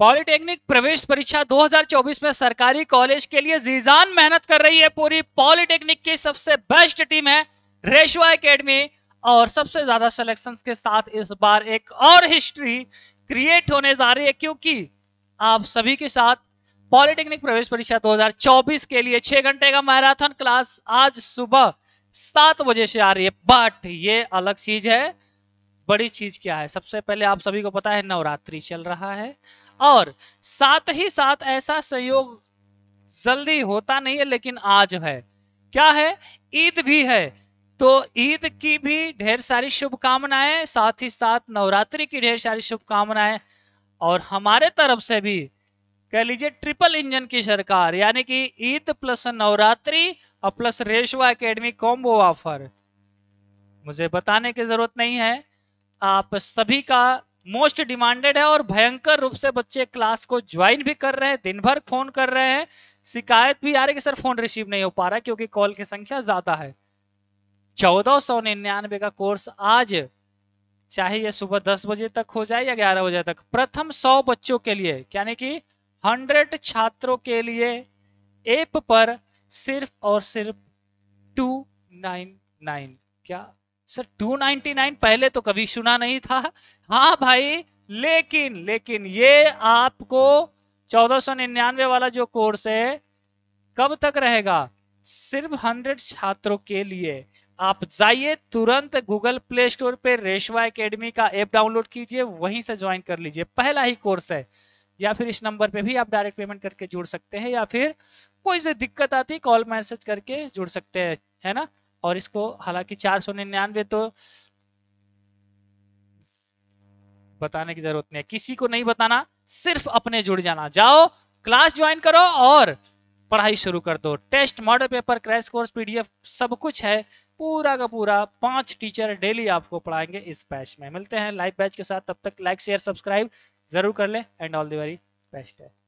polytechnic प्रवेश परीक्षा 2024 में सरकारी कॉलेज के लिए जीजान मेहनत कर रही है पूरी पॉलिटेक्निक की सबसे बेस्ट टीम है रेशवा एकेडमी और सबसे ज्यादा सिलेक्शन के साथ इस बार एक और हिस्ट्री क्रिएट होने जा रही है क्योंकि आप सभी के साथ पॉलिटेक्निक प्रवेश परीक्षा 2024 के लिए छह घंटे का मैराथन क्लास आज सुबह सात बजे से आ रही है बट ये अलग चीज है बड़ी चीज क्या है सबसे पहले आप सभी को पता है नवरात्रि चल रहा है और साथ ही साथ ऐसा संयोग जल्दी होता नहीं है लेकिन आज है क्या है ईद भी है तो ईद की भी ढेर सारी शुभकामनाएं साथ ही साथ नवरात्रि की ढेर सारी शुभकामनाएं और हमारे तरफ से भी कह लीजिए ट्रिपल इंजन की सरकार यानी कि ईद प्लस नवरात्रि और plus Reshwa academy combo offer मुझे बताने की जरूरत नहीं है आप सभी का मोस्ट डिमांडेड है और भयंकर रूप से बच्चे क्लास को ज्वाइन भी कर रहे हैं दिन भर फोन कर रहे हैं शिकायत भी आ रही कि सर फोन रिसीव नहीं हो पा रहा क्योंकि कॉल की संख्या ज्यादा है चौदह सौ निन्यानवे का कोर्स आज चाहे ये सुबह दस बजे तक हो जाए या ग्यारह बजे तक प्रथम सौ बच्चों के लिए यानी कि हंड्रेड छात्रों के लिए एप पर सिर्फ और सिर्फ टू नाइन नाइन क्या सर 299 पहले तो कभी सुना नहीं था हाँ भाई लेकिन लेकिन ये आपको 1499 वाला जो कोर्स है कब तक रहेगा सिर्फ 100 छात्रों के लिए आप जाइए तुरंत गूगल प्ले स्टोर पे रेशवा एकेडमी का ऐप डाउनलोड कीजिए वहीं से ज्वाइन कर लीजिए पहला ही कोर्स है या फिर इस नंबर पे भी आप डायरेक्ट पेमेंट करके जुड़ सकते हैं या फिर कोई से दिक्कत आती कॉल मैसेज करके जुड़ सकते हैं है ना और इसको हालांकि चार सौ निन्यानवे तो बताने की जरूरत नहीं है किसी को नहीं बताना सिर्फ अपने जुड़ जाना जाओ क्लास ज्वाइन करो और पढ़ाई शुरू कर दो test model paper crash course PDF सब कुछ है पूरा का पूरा पांच टीचर डेली आपको पढ़ाएंगे इस बैच में मिलते हैं लाइव बैच के साथ तब तक लाइक शेयर सब्सक्राइब जरूर कर ले and all the very best है